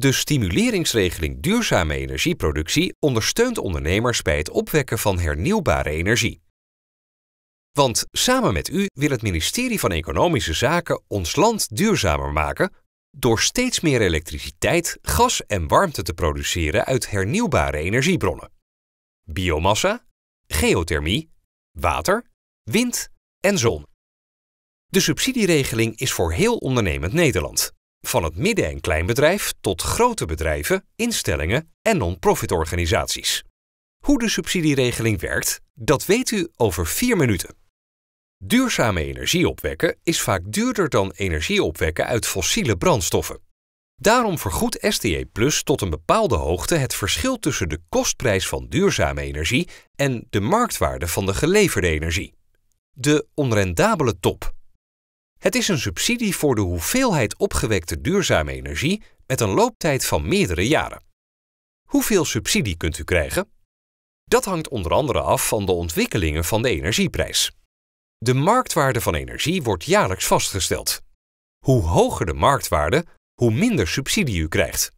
De stimuleringsregeling duurzame energieproductie ondersteunt ondernemers bij het opwekken van hernieuwbare energie. Want samen met u wil het ministerie van Economische Zaken ons land duurzamer maken door steeds meer elektriciteit, gas en warmte te produceren uit hernieuwbare energiebronnen. Biomassa, geothermie, water, wind en zon. De subsidieregeling is voor heel ondernemend Nederland. Van het midden- en kleinbedrijf tot grote bedrijven, instellingen en non-profit organisaties. Hoe de subsidieregeling werkt, dat weet u over vier minuten. Duurzame energie opwekken is vaak duurder dan energie opwekken uit fossiele brandstoffen. Daarom vergoedt STE Plus tot een bepaalde hoogte het verschil tussen de kostprijs van duurzame energie en de marktwaarde van de geleverde energie. De onrendabele top, het is een subsidie voor de hoeveelheid opgewekte duurzame energie met een looptijd van meerdere jaren. Hoeveel subsidie kunt u krijgen? Dat hangt onder andere af van de ontwikkelingen van de energieprijs. De marktwaarde van energie wordt jaarlijks vastgesteld. Hoe hoger de marktwaarde, hoe minder subsidie u krijgt.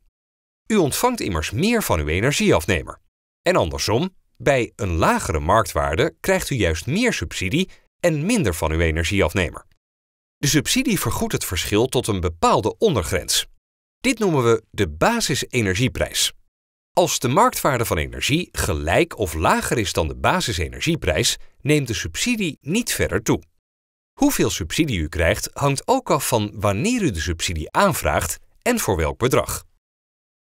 U ontvangt immers meer van uw energieafnemer. En andersom, bij een lagere marktwaarde krijgt u juist meer subsidie en minder van uw energieafnemer. De subsidie vergoedt het verschil tot een bepaalde ondergrens. Dit noemen we de basisenergieprijs. Als de marktwaarde van energie gelijk of lager is dan de basisenergieprijs, neemt de subsidie niet verder toe. Hoeveel subsidie u krijgt hangt ook af van wanneer u de subsidie aanvraagt en voor welk bedrag.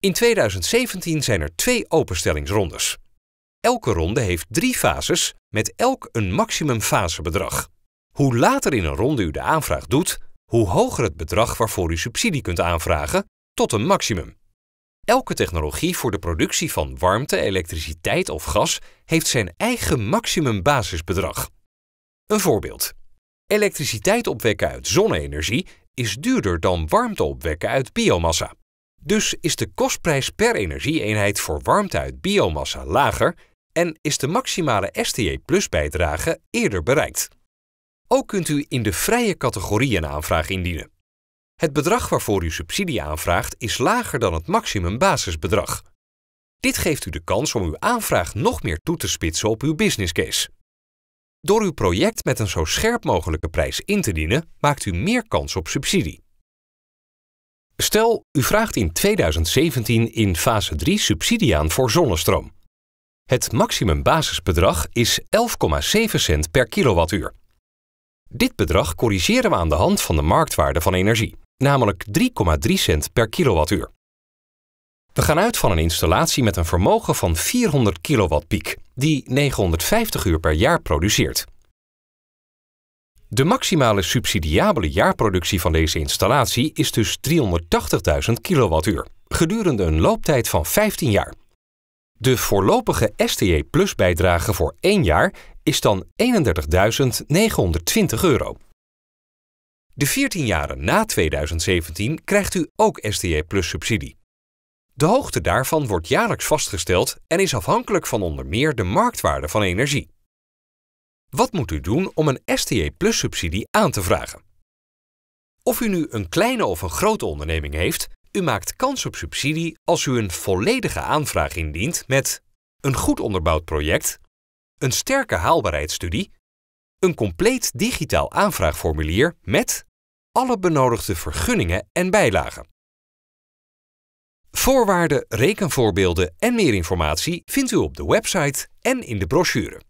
In 2017 zijn er twee openstellingsrondes. Elke ronde heeft drie fases met elk een maximumfasebedrag. Hoe later in een ronde u de aanvraag doet, hoe hoger het bedrag waarvoor u subsidie kunt aanvragen, tot een maximum. Elke technologie voor de productie van warmte, elektriciteit of gas heeft zijn eigen maximum basisbedrag. Een voorbeeld. Elektriciteit opwekken uit zonne-energie is duurder dan warmte opwekken uit biomassa. Dus is de kostprijs per energieeenheid voor warmte uit biomassa lager en is de maximale STE-bijdrage eerder bereikt. Ook kunt u in de vrije categorie een aanvraag indienen. Het bedrag waarvoor u subsidie aanvraagt is lager dan het maximum basisbedrag. Dit geeft u de kans om uw aanvraag nog meer toe te spitsen op uw business case. Door uw project met een zo scherp mogelijke prijs in te dienen, maakt u meer kans op subsidie. Stel, u vraagt in 2017 in fase 3 subsidie aan voor zonnestroom. Het maximum basisbedrag is 11,7 cent per kilowattuur. Dit bedrag corrigeren we aan de hand van de marktwaarde van energie, namelijk 3,3 cent per kilowattuur. We gaan uit van een installatie met een vermogen van 400 kilowatt piek, die 950 uur per jaar produceert. De maximale subsidiabele jaarproductie van deze installatie is dus 380.000 kilowattuur, gedurende een looptijd van 15 jaar. De voorlopige STE Plus bijdrage voor één jaar is dan 31.920 euro. De 14 jaren na 2017 krijgt u ook stj e Plus subsidie. De hoogte daarvan wordt jaarlijks vastgesteld en is afhankelijk van onder meer de marktwaarde van energie. Wat moet u doen om een stj e Plus subsidie aan te vragen? Of u nu een kleine of een grote onderneming heeft, u maakt kans op subsidie als u een volledige aanvraag indient met een goed onderbouwd project een sterke haalbaarheidsstudie, een compleet digitaal aanvraagformulier met alle benodigde vergunningen en bijlagen. Voorwaarden, rekenvoorbeelden en meer informatie vindt u op de website en in de brochure.